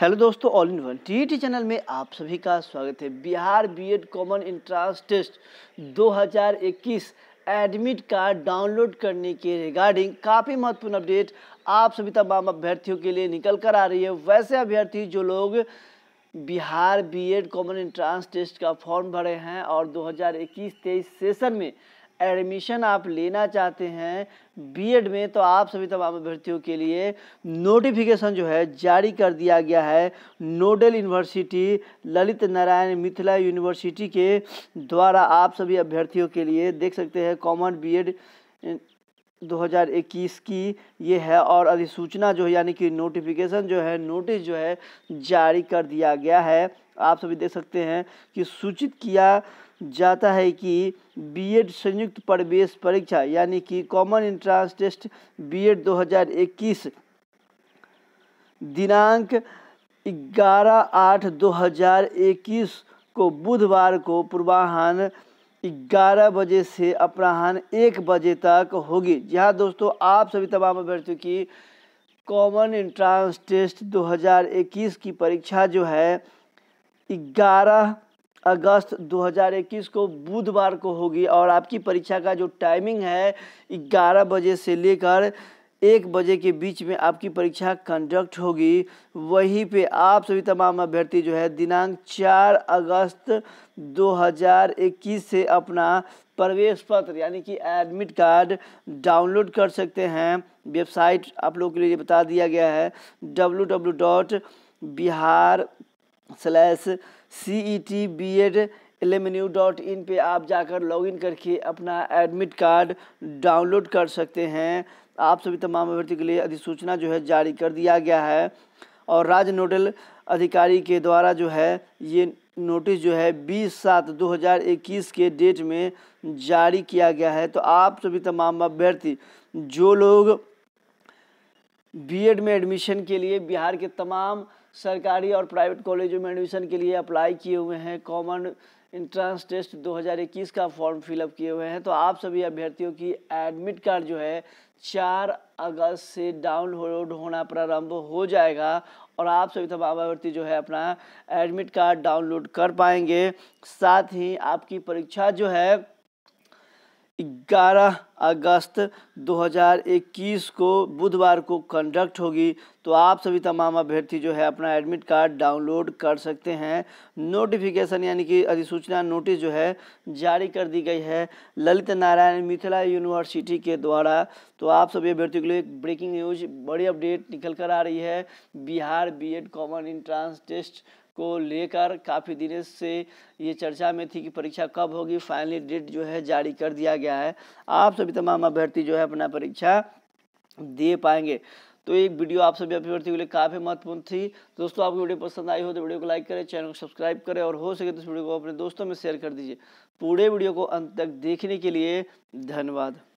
hello दोस्तों all in one T channel में आप सभी का स्वागत है Bihar B Ed common entrance test 2021 admit card download करने के रिगार्डिंग काफ़ी महत्वपूर्ण अपडेट आप सभी तमाम अभ्यर्थियों के लिए निकल कर आ रही है वैसे अभ्यर्थी जो लोग Bihar B Ed common entrance test का फॉर्म भरे हैं और 2021 हज़ार सेशन में एडमिशन आप लेना चाहते हैं बीएड में तो आप सभी तमाम अभ्यर्थियों के लिए नोटिफिकेशन जो है जारी कर दिया गया है nodal university Lalit Narayan Mithila university के द्वारा आप सभी अभ्यर्थियों के लिए देख सकते हैं कॉमन बीएड 2021 की ये है और अधिसूचना जो है यानी कि नोटिफिकेशन जो है नोटिस जो है जारी कर दिया गया है आप सभी देख सकते हैं कि सूचित किया जाता है कि बीएड संयुक्त प्रवेश परीक्षा यानी कि कॉमन इंट्रांस टेस्ट बीएड 2021 दिनांक 11 आठ 2021 को बुधवार को पूर्वाहन ग्यारह बजे से अपराहन एक बजे तक होगी जी हाँ दोस्तों आप सभी तमाम अभ्यर्थियों की कॉमन एंट्रांस टेस्ट 2021 की परीक्षा जो है 11 अगस्त 2021 को बुधवार को होगी और आपकी परीक्षा का जो टाइमिंग है 11 बजे से लेकर एक बजे के बीच में आपकी परीक्षा कंडक्ट होगी वहीं पे आप सभी तमाम अभ्यर्थी जो है दिनांक 4 अगस्त 2021 से अपना प्रवेश पत्र यानी कि एडमिट कार्ड डाउनलोड कर सकते हैं वेबसाइट आप लोगों के लिए बता दिया गया है W W dot Bihar slash C E T B Ed L N M U dot in पर आप जाकर लॉगिन करके अपना एडमिट कार्ड डाउनलोड कर सकते हैं आप सभी तमाम अभ्यर्थी के लिए अधिसूचना जो है जारी कर दिया गया है और राज्य नोडल अधिकारी के द्वारा जो है ये नोटिस जो है 20 सात 2021 के डेट में जारी किया गया है तो आप सभी तमाम अभ्यर्थी जो लोग बीएड में एडमिशन के लिए बिहार के तमाम सरकारी और प्राइवेट कॉलेजों में एडमिशन के लिए अप्लाई किए हुए हैं कॉमन इंट्रांस टेस्ट 2021 का फॉर्म फिलअप किए हुए हैं तो आप सभी अभ्यर्थियों की एडमिट कार्ड जो है चार अगस्त से डाउनलोड होना प्रारंभ हो जाएगा और आप सभी तमाम अभ्यर्थी जो है अपना एडमिट कार्ड डाउनलोड कर पाएंगे साथ ही आपकी परीक्षा जो है 11 अगस्त 2021 को बुधवार को कंडक्ट होगी तो आप सभी तमाम अभ्यर्थी जो है अपना एडमिट कार्ड डाउनलोड कर सकते हैं नोटिफिकेशन यानी कि अधिसूचना नोटिस जो है जारी कर दी गई है ललित नारायण मिथिला यूनिवर्सिटी के द्वारा तो आप सभी अभ्यर्थियों के लिए एक ब्रेकिंग न्यूज बड़ी अपडेट निकल कर आ रही है Bihar B common entrance test को लेकर काफ़ी दिनों से ये चर्चा में थी कि परीक्षा कब होगी फाइनली डेट जो है जारी कर दिया गया है आप सभी तमाम अभ्यर्थी जो है अपना परीक्षा दे पाएंगे तो एक वीडियो आप सभी अभ्यर्थियों के लिए काफ़ी महत्वपूर्ण थी दोस्तों आपको वीडियो पसंद आई हो तो वीडियो को लाइक करें चैनल को सब्सक्राइब करें और हो सके तो इस वीडियो को अपने दोस्तों में शेयर कर दीजिए पूरे वीडियो को अंत तक देखने के लिए धन्यवाद